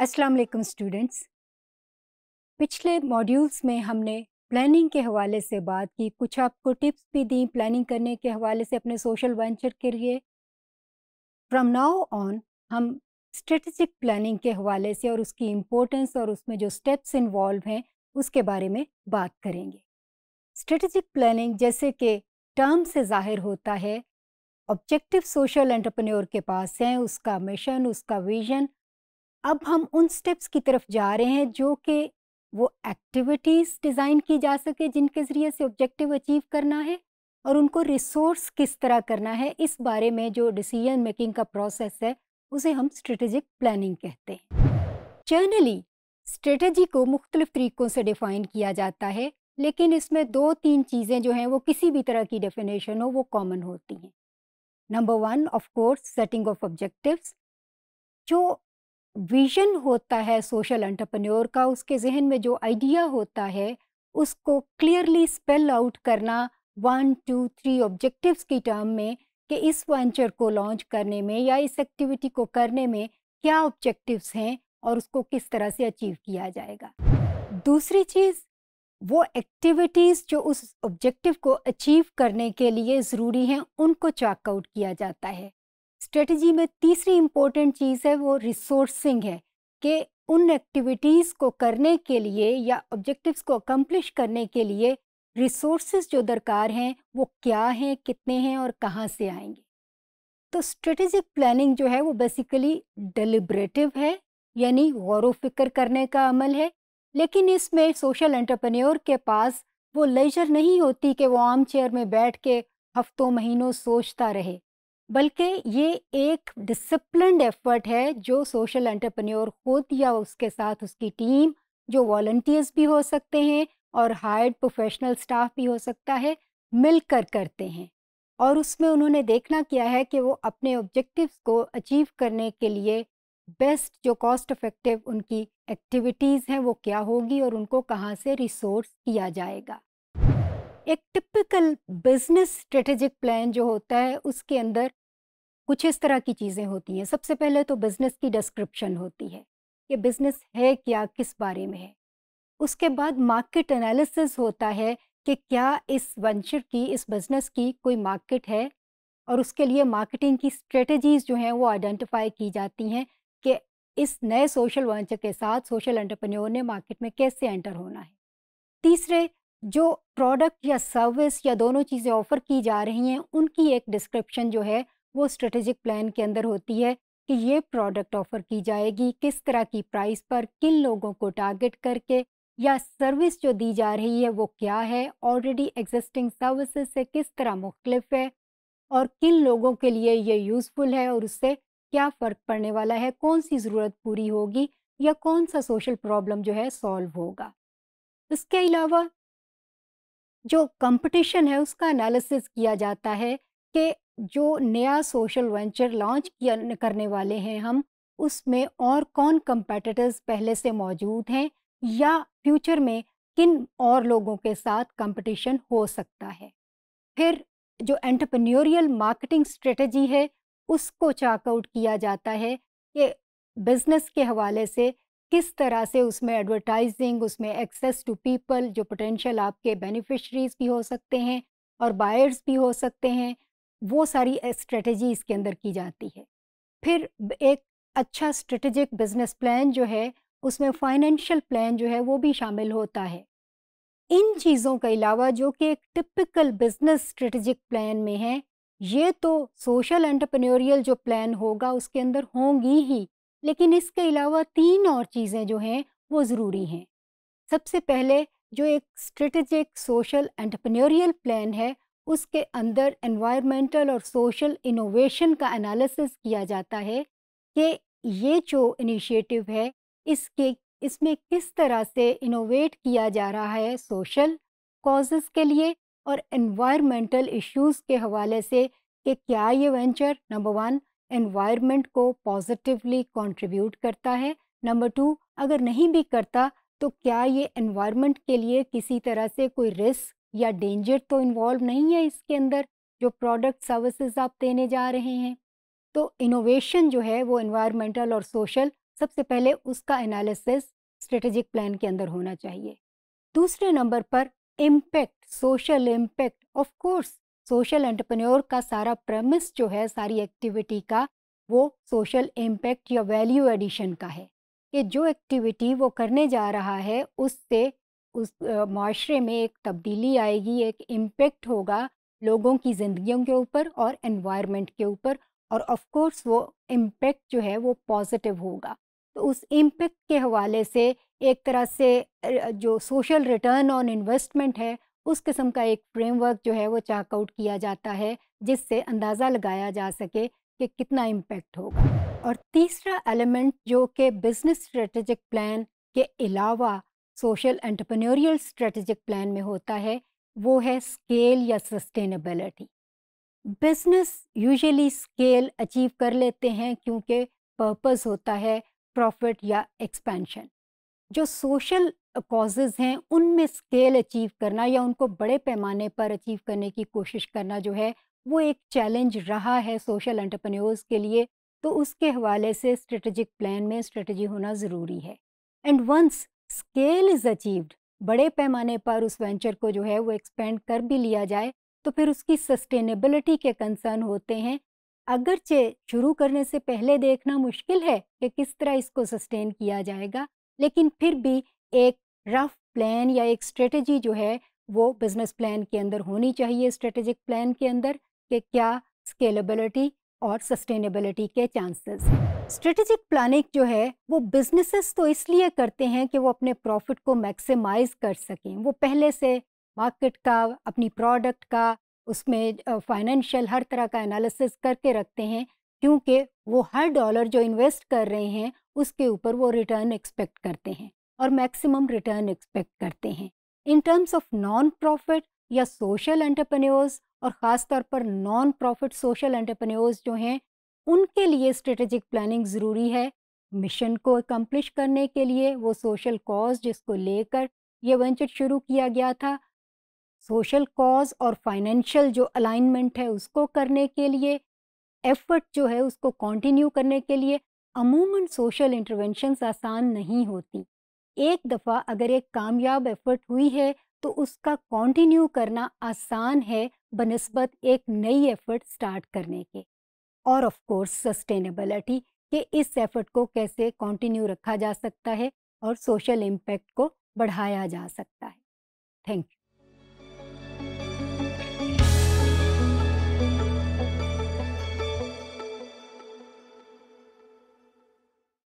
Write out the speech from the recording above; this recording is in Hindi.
अस्सलाम वालेकुम स्टूडेंट्स पिछले मॉड्यूल्स में हमने प्लानिंग के हवाले से बात की कुछ आपको टिप्स भी दी प्लानिंग करने के हवाले से अपने सोशल वेंचर के लिए फ्रॉम नाउ ऑन हम स्ट्रेटजिक प्लानिंग के हवाले से और उसकी इम्पोर्टेंस और उसमें जो स्टेप्स इन्वॉल्व हैं उसके बारे में बात करेंगे स्ट्रेटजिक प्लानिंग जैसे कि टर्म से जाहिर होता है ऑब्जेक्टिव सोशल एंटरप्रेन्योर के पास है उसका मिशन उसका विजन अब हम उन स्टेप्स की तरफ जा रहे हैं जो कि वो एक्टिविटीज़ डिज़ाइन की जा सके जिनके ज़रिए से ऑब्जेक्टिव अचीव करना है और उनको रिसोर्स किस तरह करना है इस बारे में जो डिसीजन मेकिंग का प्रोसेस है उसे हम स्ट्रेटेजिक प्लानिंग कहते हैं जर्नली स्ट्रेटजी को मुख्तलिफ तरीक़ों से डिफ़ाइन किया जाता है लेकिन इसमें दो तीन चीज़ें जो हैं वो किसी भी तरह की डेफिनेशन हो वो कॉमन होती हैं number one of course setting of objectives जो विजन होता है सोशल एंटरप्रेन्योर का उसके जहन में जो आइडिया होता है उसको क्लियरली स्पेल आउट करना वन टू थ्री ऑब्जेक्टिव्स की टर्म में कि इस वेंचर को लॉन्च करने में या इस एक्टिविटी को करने में क्या ऑब्जेक्टिव्स हैं और उसको किस तरह से अचीव किया जाएगा दूसरी चीज़ वो एक्टिविटीज़ जो उस ऑब्जेक्टिव को अचीव करने के लिए ज़रूरी हैं उनको चॉकआउट किया जाता है स्ट्रेटजी में तीसरी इम्पोर्टेंट चीज़ है वो रिसोर्सिंग है कि उन एक्टिविटीज़ को करने के लिए या ऑब्जेक्टिव्स को अकम्प्लिश करने के लिए रिसोर्स जो दरकार हैं वो क्या हैं कितने हैं और कहाँ से आएंगे तो स्ट्रेटजिक प्लानिंग जो है वो बेसिकली डिलिब्रेटिव है यानी गौर फिक्र करने का अमल है लेकिन इसमें सोशल एंटरप्रेन्योर के पास वो लेजर नहीं होती कि वो आर्म चेयर में बैठ के हफ्तों महीनों सोचता रहे बल्कि ये एक डिसिप्लिनड एफर्ट है जो सोशल एंटरप्रेन्योर खुद या उसके साथ उसकी टीम जो वॉल्टियर्स भी हो सकते हैं और हायर्ड प्रोफेशनल स्टाफ भी हो सकता है मिलकर करते हैं और उसमें उन्होंने देखना किया है कि वो अपने ऑब्जेक्टिव्स को अचीव करने के लिए बेस्ट जो कॉस्ट इफेक्टिव उनकी एक्टिविटीज़ हैं वो क्या होगी और उनको कहाँ से रिसोर्स किया जाएगा एक टिपिकल बिजनेस स्ट्रेटेजिक प्लान जो होता है उसके अंदर कुछ इस तरह की चीज़ें होती हैं सबसे पहले तो बिज़नेस की डिस्क्रिप्शन होती है कि बिज़नेस है क्या किस बारे में है उसके बाद मार्केट एनालिसिस होता है कि क्या इस वेंचर की इस बिज़नेस की कोई मार्केट है और उसके लिए मार्केटिंग की स्ट्रेटजीज़ जो हैं वो आइडेंटिफाई की जाती हैं कि इस नए सोशल वेंचर के साथ सोशल एंटरप्रेन्योर ने मार्केट में कैसे एंटर होना है तीसरे जो प्रोडक्ट या सर्विस या दोनों चीज़ें ऑफ़र की जा रही हैं उनकी एक डिस्क्रिप्शन जो है वो स्ट्रेटेजिक प्लान के अंदर होती है कि ये प्रोडक्ट ऑफ़र की जाएगी किस तरह की प्राइस पर किन लोगों को टारगेट करके या सर्विस जो दी जा रही है वो क्या है ऑलरेडी एग्जिस्टिंग सर्विसेज से किस तरह मुख्तफ है और किन लोगों के लिए ये यूज़फुल है और उससे क्या फ़र्क पड़ने वाला है कौन सी ज़रूरत पूरी होगी या कौन सा सोशल प्रॉब्लम जो है सॉल्व होगा इसके अलावा जो कंपटीशन है उसका एनालिसिस किया जाता है कि जो नया सोशल वेंचर लॉन्च करने वाले हैं हम उसमें और कौन कंपेटिटर्स पहले से मौजूद हैं या फ्यूचर में किन और लोगों के साथ कंपटीशन हो सकता है फिर जो एंटरप्रेन्योरियल मार्केटिंग स्ट्रेटजी है उसको चाकआउट किया जाता है कि बिजनेस के हवाले से किस तरह से उसमें एडवर्टाइजिंग उसमें एक्सेस टू पीपल जो पोटेंशियल आपके बेनिफिशरीज भी हो सकते हैं और बायर्स भी हो सकते हैं वो सारी स्ट्रेटजी इसके अंदर की जाती है फिर एक अच्छा स्ट्रेटजिक बिजनेस प्लान जो है उसमें फाइनेंशियल प्लान जो है वो भी शामिल होता है इन चीज़ों के अलावा जो कि एक टिपिकल बिजनेस स्ट्रेटजिक प्लान में है ये तो सोशल एंटरप्रेन्योरियल जो प्लान होगा उसके अंदर होंगी ही लेकिन इसके अलावा तीन और चीज़ें जो हैं वो ज़रूरी हैं सबसे पहले जो एक स्ट्रेटजिक सोशल एंटरप्रेन्योरियल प्लान है उसके अंदर एनवायरमेंटल और सोशल इनोवेशन का एनालिसिस किया जाता है कि ये जो इनिशिएटिव है इसके इसमें किस तरह से इनोवेट किया जा रहा है सोशल कॉजेस के लिए और एनवायरमेंटल इश्यूज के हवाले से कि क्या ये वेंचर नंबर वन एनवायरनमेंट को पॉजिटिवली कंट्रीब्यूट करता है नंबर टू अगर नहीं भी करता तो क्या ये एनवायरनमेंट के लिए किसी तरह से कोई रिस्क या डेंजर तो इन्वॉल्व नहीं है इसके अंदर जो प्रोडक्ट सर्विसेज आप देने जा रहे हैं तो इनोवेशन जो है वो इन्वायरमेंटल और सोशल सबसे पहले उसका एनालिसिस स्ट्रेटेजिक प्लान के अंदर होना चाहिए दूसरे नंबर पर impact social impact of course social entrepreneur का सारा प्रेमिस जो है सारी एक्टिविटी का वो सोशल इम्पैक्ट या वैल्यू एडिशन का है कि जो एक्टिविटी वो करने जा रहा है उससे उस माशरे में एक तब्दीली आएगी एक इम्पेक्ट होगा लोगों की ज़िंदगियों के ऊपर और एनवायरनमेंट के ऊपर और ऑफ कोर्स वो इम्पेक्ट जो है वो पॉजिटिव होगा तो उस इम्पेक्ट के हवाले से एक तरह से जो सोशल रिटर्न ऑन इन्वेस्टमेंट है उस किस्म का एक फ्रेमवर्क जो है वो चाकआउट किया जाता है जिससे अंदाज़ा लगाया जा सके कि कितना इम्पेक्ट होगा और तीसरा एलिमेंट जो कि बिजनेस स्ट्रेटजिक प्लान के अलावा सोशल एंटरप्रेन्योरियल स्ट्रेटजिक प्लान में होता है वो है स्केल या sustainability business usually scale achieve कर लेते हैं क्योंकि पर्पस होता है प्रॉफिट या एक्सपेंशन जो सोशल कॉजेज़ हैं उनमें स्केल अचीव करना या उनको बड़े पैमाने पर अचीव करने की कोशिश करना जो है वो एक चैलेंज रहा है सोशल एंटरप्रेन्योर्स के लिए तो उसके हवाले से स्ट्रेटजिक प्लान में स्ट्रेटजी होना ज़रूरी है and once scale is achieved बड़े पैमाने पर उस वेंचर को जो है वो एक्सपेंड कर भी लिया जाए तो फिर उसकी सस्टेनेबिलिटी के कंसर्न होते हैं अगरचे शुरू करने से पहले देखना मुश्किल है कि किस तरह इसको सस्टेन किया जाएगा लेकिन फिर भी एक रफ प्लान या एक स्ट्रेटजी जो है वो बिज़नेस प्लान के अंदर होनी चाहिए स्ट्रेटेजिक प्लान के अंदर कि क्या स्केलेबिलिटी और सस्टेनेबिलिटी के चांसेस स्ट्रेटेजिक प्लानिंग जो है वो बिजनेसेस तो इसलिए करते हैं कि वो अपने प्रॉफिट को मैक्सिमाइज कर सकें वो पहले से मार्केट का अपनी प्रोडक्ट का उसमें फाइनेंशियल हर तरह का एनालिसिस करके रखते हैं क्योंकि वो हर डॉलर जो इन्वेस्ट कर रहे हैं उसके ऊपर वो रिटर्न एक्सपेक्ट करते हैं और मैक्सिमम रिटर्न एक्सपेक्ट करते हैं in terms of non profit या सोशल एंटरप्रेन्योर्स और ख़ास तौर पर नॉन प्रॉफिट सोशल एंटरप्रेन्योर्स जो हैं उनके लिए स्ट्रेटेजिक प्लानिंग ज़रूरी है मिशन को एकम्प्लिश करने के लिए वो सोशल कॉज जिसको लेकर यह वेंचर शुरू किया गया था सोशल कॉज और फाइनेंशियल जो अलाइनमेंट है उसको करने के लिए एफर्ट जो है उसको कंटिन्यू करने के लिए अमूमन सोशल इंटरवेंशंस आसान नहीं होती एक दफ़ा अगर एक कामयाब एफर्ट हुई है तो उसका कंटिन्यू करना आसान है बनस्बत एक नई एफर्ट स्टार्ट करने के और ऑफ कोर्स सस्टेनेबलिटी के इस एफर्ट को कैसे कंटिन्यू रखा जा सकता है और सोशल इम्पैक्ट को बढ़ाया जा सकता है थैंक यू